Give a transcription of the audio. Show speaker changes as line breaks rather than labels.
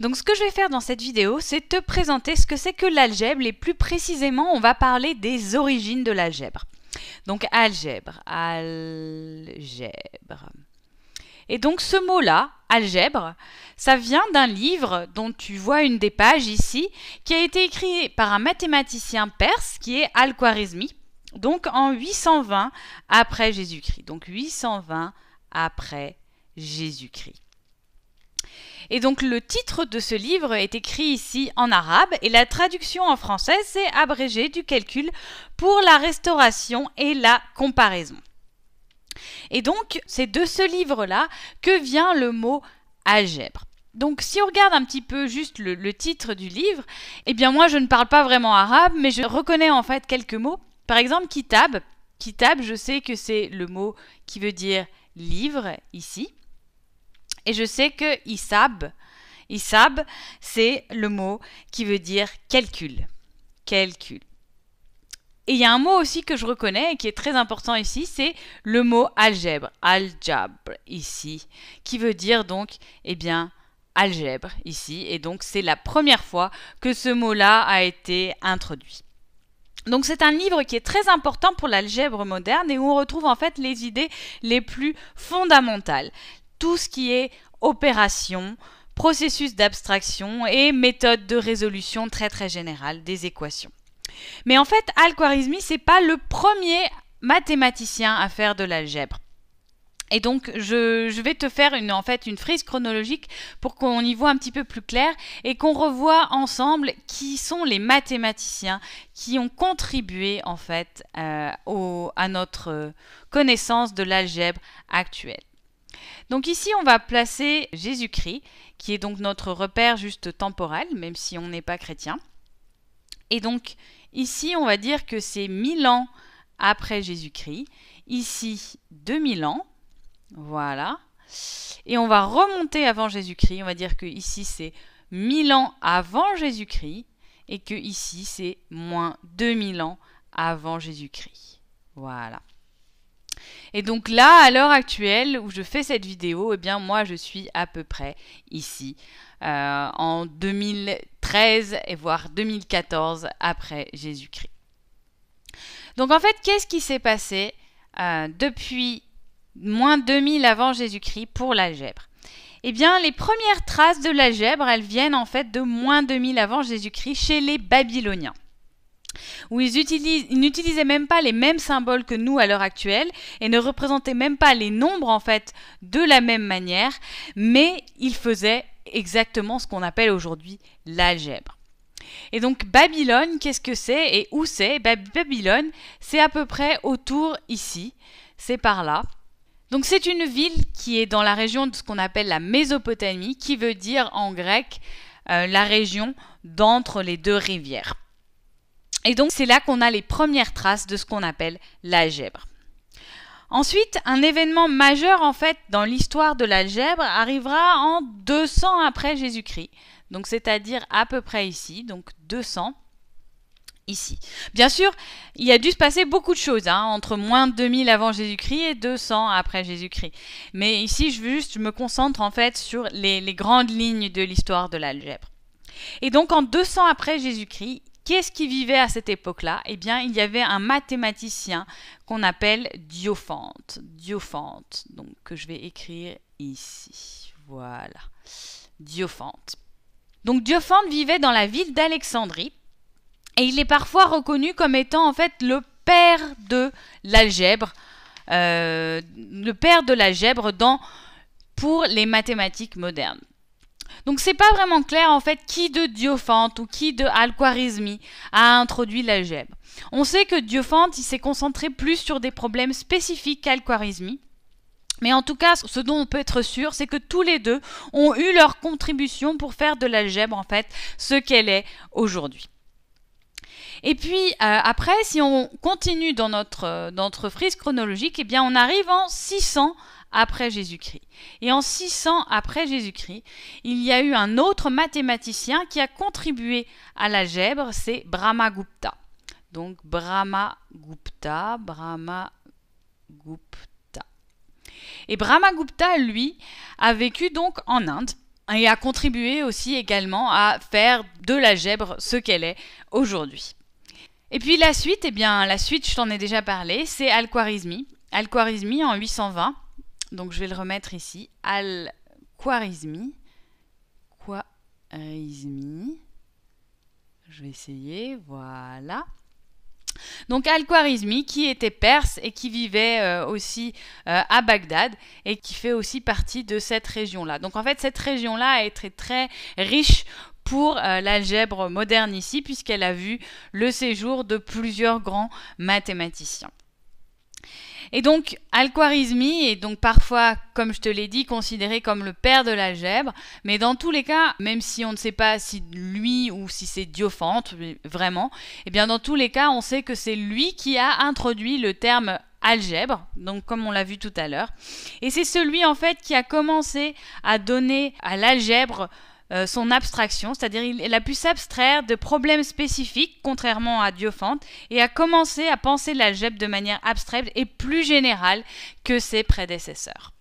Donc ce que je vais faire dans cette vidéo, c'est te présenter ce que c'est que l'algèbre et plus précisément, on va parler des origines de l'algèbre. Donc algèbre, algèbre. Et donc ce mot-là, algèbre, ça vient d'un livre dont tu vois une des pages ici, qui a été écrit par un mathématicien perse qui est Al-Khwarizmi, donc en 820 après Jésus-Christ. Donc 820 après Jésus-Christ. Et donc le titre de ce livre est écrit ici en arabe et la traduction en français c'est abrégé du calcul pour la restauration et la comparaison. Et donc c'est de ce livre-là que vient le mot algèbre. Donc si on regarde un petit peu juste le, titre du livre, eh bien moi je ne parle pas vraiment arabe, mais je reconnais en fait quelques mots. Par exemple, kitab. Kitab, je sais que c'est le mot qui veut dire livre ici. Et je sais que Isab, Isab, c'est le mot qui veut dire calcul. Calcul. Et il y a un mot aussi que je reconnais et qui est très important ici, c'est le mot algèbre, algèbre ici, qui veut dire donc, eh bien, algèbre ici. Et donc, c'est la première fois que ce mot-là a été introduit. Donc c'est un livre qui est très important pour l'algèbre moderne et où on retrouve en fait les idées les plus fondamentales, tout ce qui est opération, processus d'abstraction et méthode de résolution très très générale des équations. Mais en fait, Al-Khwarizmi, c'est pas le premier mathématicien à faire de l'algèbre. Et donc, je, vais te faire une, en fait une frise chronologique pour qu'on y voit un petit peu plus clair et qu'on revoie ensemble qui sont les mathématiciens qui ont contribué en fait euh, à notre connaissance de l'algèbre actuelle. Donc ici, on va placer Jésus-Christ, qui est donc notre repère juste temporel, même si on n'est pas chrétien. Et donc ici, on va dire que c'est 1000 ans après Jésus-Christ. Ici, 2000 ans. Voilà. Et on va remonter avant Jésus-Christ. On va dire que ici, c'est 1000 ans avant Jésus-Christ et que ici, c'est moins 2000 ans avant Jésus-Christ. Voilà. Et donc là, à l'heure actuelle où je fais cette vidéo, eh bien moi je suis à peu près ici, euh, en 2013 et voire 2014 après Jésus-Christ. Donc en fait, qu'est-ce qui s'est passé euh, depuis moins 2000 avant Jésus-Christ pour l'algèbre eh bien, les premières traces de l'algèbre, elles viennent en fait de moins 2000 avant Jésus-Christ chez les Babyloniens où ils, n'utilisaient même pas les mêmes symboles que nous à l'heure actuelle et ne représentaient même pas les nombres en fait de la même manière, mais ils faisaient exactement ce qu'on appelle aujourd'hui l'algèbre. Et donc Babylone, qu'est-ce que c'est et où c'est bah, Babylone, c'est à peu près autour ici, c'est par là. Donc c'est une ville qui est dans la région de ce qu'on appelle la Mésopotamie, qui veut dire en grec euh, la région d'entre les deux rivières. Et donc c'est là qu'on a les premières traces de ce qu'on appelle l'algèbre. Ensuite, un événement majeur en fait dans l'histoire de l'algèbre arrivera en 200 après Jésus-Christ. Donc c'est-à-dire à peu près ici, donc 200 ici. Bien sûr, il a dû se passer beaucoup de choses hein, entre moins de 2000 avant Jésus-Christ et 200 après Jésus-Christ. Mais ici, je veux juste je me concentre en fait sur les, les grandes lignes de l'histoire de l'algèbre. Et donc en 200 après Jésus-Christ, Qu'est-ce qui vivait à cette époque-là Eh bien, il y avait un mathématicien qu'on appelle Diophante. Diophante, donc que je vais écrire ici. Voilà. Diophante. Donc Diophante vivait dans la ville d'Alexandrie et il est parfois reconnu comme étant en fait le père de l'algèbre, euh, le père de l'algèbre dans pour les mathématiques modernes. Donc c'est pas vraiment clair en fait qui de Diophante ou qui de al a introduit l'algèbre. On sait que Diophante il s'est concentré plus sur des problèmes spécifiques qual Mais en tout cas, ce dont on peut être sûr, c'est que tous les deux ont eu leur contribution pour faire de l'algèbre en fait ce qu'elle est aujourd'hui. Et puis euh, après, si on continue euh, dans notre, frise chronologique, eh bien on arrive en 600 après Jésus-Christ. Et en 600 après Jésus-Christ, il y a eu un autre mathématicien qui a contribué à l'algèbre, c'est Brahmagupta. Donc Brahmagupta, Brahmagupta. Et Brahmagupta, lui, a vécu donc en Inde et a contribué aussi également à faire de l'algèbre ce qu'elle est aujourd'hui. Et puis la suite, eh bien la suite, je t'en ai déjà parlé, c'est Al-Khwarizmi. Al-Khwarizmi en 820 donc je vais le remettre ici. Al-Khwarizmi. Khwarizmi. Je vais essayer. Voilà. Donc Al-Khwarizmi qui était perse et qui vivait euh, aussi euh, à Bagdad et qui fait aussi partie de cette région-là. Donc en fait cette région-là est été très riche pour euh, l'algèbre moderne ici puisqu'elle a vu le séjour de plusieurs grands mathématiciens. Et donc, Al-Khwarizmi est donc parfois, comme je te l'ai dit, considéré comme le père de l'algèbre, mais dans tous les cas, même si on ne sait pas si lui ou si c'est Diophante, vraiment, eh bien dans tous les cas, on sait que c'est lui qui a introduit le terme algèbre, donc comme on l'a vu tout à l'heure. Et c'est celui en fait qui a commencé à donner à l'algèbre euh, son abstraction, c'est-à-dire il, a pu s'abstraire de problèmes spécifiques, contrairement à Diophante, et a commencé à penser l'algèbre de manière abstraite et plus générale que ses prédécesseurs.